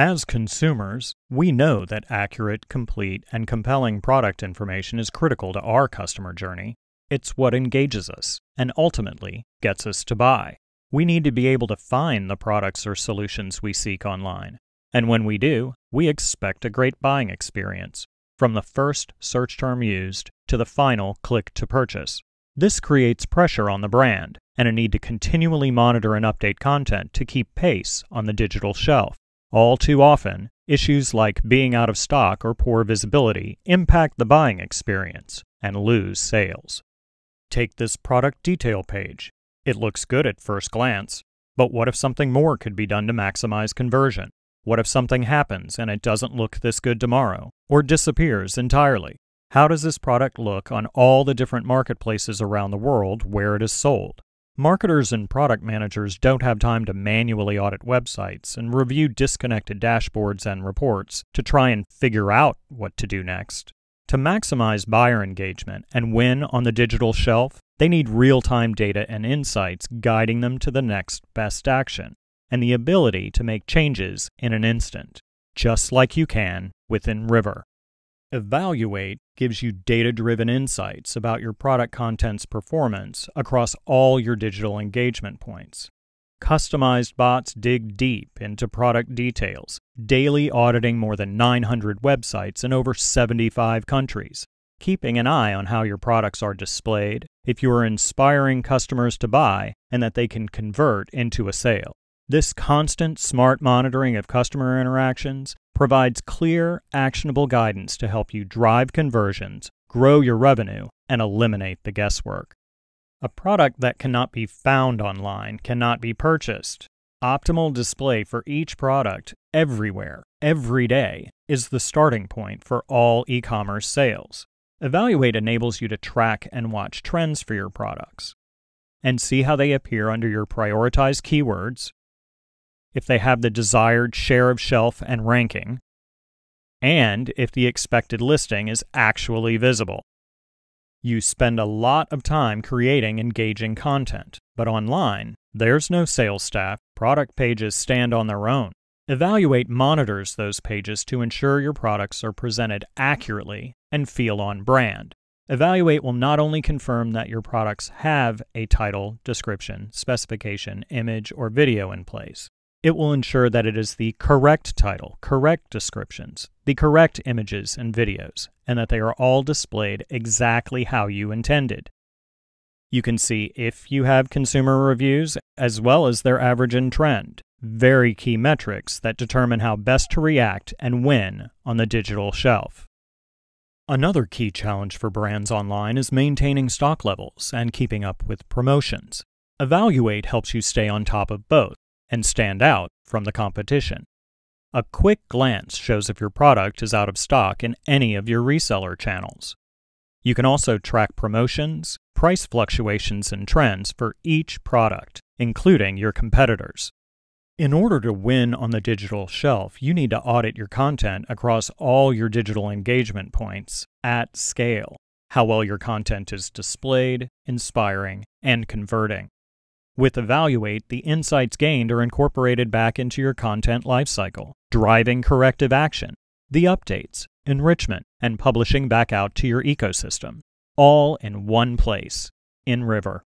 As consumers, we know that accurate, complete, and compelling product information is critical to our customer journey. It's what engages us and ultimately gets us to buy. We need to be able to find the products or solutions we seek online. And when we do, we expect a great buying experience from the first search term used to the final click to purchase. This creates pressure on the brand and a need to continually monitor and update content to keep pace on the digital shelf. All too often, issues like being out of stock or poor visibility impact the buying experience and lose sales. Take this product detail page. It looks good at first glance, but what if something more could be done to maximize conversion? What if something happens and it doesn't look this good tomorrow or disappears entirely? How does this product look on all the different marketplaces around the world where it is sold? Marketers and product managers don't have time to manually audit websites and review disconnected dashboards and reports to try and figure out what to do next. To maximize buyer engagement and win on the digital shelf, they need real time data and insights guiding them to the next best action and the ability to make changes in an instant, just like you can within River. Evaluate gives you data driven insights about your product content's performance across all your digital engagement points. Customized bots dig deep into product details, daily auditing more than 900 websites in over 75 countries, keeping an eye on how your products are displayed, if you are inspiring customers to buy, and that they can convert into a sale. This constant smart monitoring of customer interactions provides clear, actionable guidance to help you drive conversions, grow your revenue, and eliminate the guesswork. A product that cannot be found online cannot be purchased. Optimal display for each product, everywhere, every day, is the starting point for all e commerce sales. Evaluate enables you to track and watch trends for your products and see how they appear under your prioritized keywords if they have the desired share of shelf and ranking, and if the expected listing is actually visible. You spend a lot of time creating engaging content, but online, there's no sales staff, product pages stand on their own. Evaluate monitors those pages to ensure your products are presented accurately and feel on brand. Evaluate will not only confirm that your products have a title, description, specification, image, or video in place, it will ensure that it is the correct title, correct descriptions, the correct images and videos, and that they are all displayed exactly how you intended. You can see if you have consumer reviews as well as their average and trend, very key metrics that determine how best to react and when on the digital shelf. Another key challenge for brands online is maintaining stock levels and keeping up with promotions. Evaluate helps you stay on top of both and stand out from the competition. A quick glance shows if your product is out of stock in any of your reseller channels. You can also track promotions, price fluctuations, and trends for each product, including your competitors. In order to win on the digital shelf, you need to audit your content across all your digital engagement points at scale, how well your content is displayed, inspiring, and converting. With Evaluate, the insights gained are incorporated back into your content lifecycle, driving corrective action, the updates, enrichment, and publishing back out to your ecosystem, all in one place, in River.